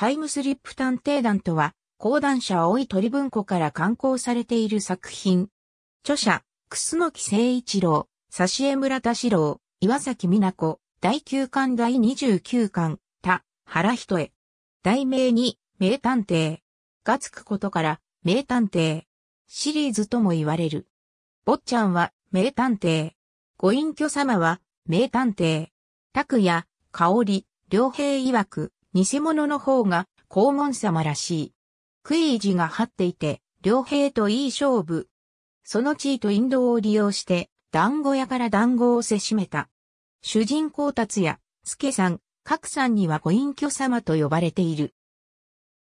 タイムスリップ探偵団とは、講談社青い鳥文庫から刊行されている作品。著者、楠木誠一郎、挿江村田志郎、岩崎美奈子、第9巻第29巻、田、原人へ。題名に、名探偵。がつくことから、名探偵。シリーズとも言われる。坊ちゃんは、名探偵。ご隠居様は、名探偵。拓也、香織、良平曰く、偽物の方が黄門様らしい。クイージが張っていて、両兵といい勝負。その地位と引導を利用して、団子屋から団子をせしめた。主人公達也、助さん、格さんにはご隠居様と呼ばれている。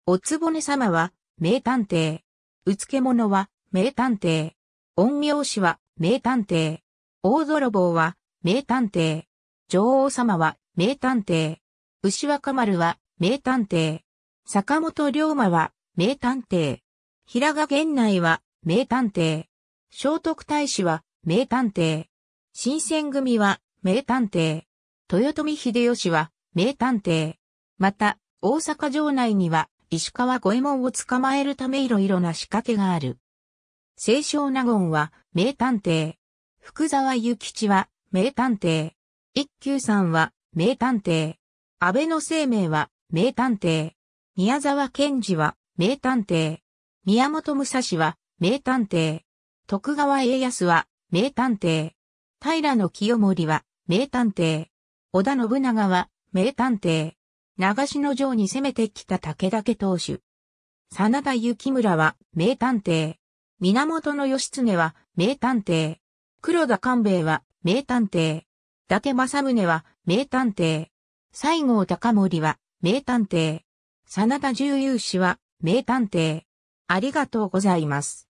おつぼね様は、名探偵。うつけ者は、名探偵。陰陽師は、名探偵。大泥棒は、名探偵。女王様は、名探偵。牛若丸は、名探偵。坂本龍馬は、名探偵。平賀源内は、名探偵。聖徳太子は、名探偵。新選組は、名探偵。豊臣秀吉は、名探偵。また、大阪城内には、石川五右衛門を捕まえるためいろいろな仕掛けがある。清少納言は、名探偵。福沢諭吉は、名探偵。一休さんは、名探偵。安倍の生命は、名探偵。宮沢賢治は、名探偵。宮本武蔵は、名探偵。徳川家康は、名探偵。平清盛は、名探偵。織田信長は、名探偵。長篠城に攻めてきた武田家当主。真田幸村は、名探偵。源義経は、名探偵。黒田官兵衛は、名探偵。伊達政宗は、名探偵。西郷隆盛は、名探偵。真田重雄氏は、名探偵。ありがとうございます。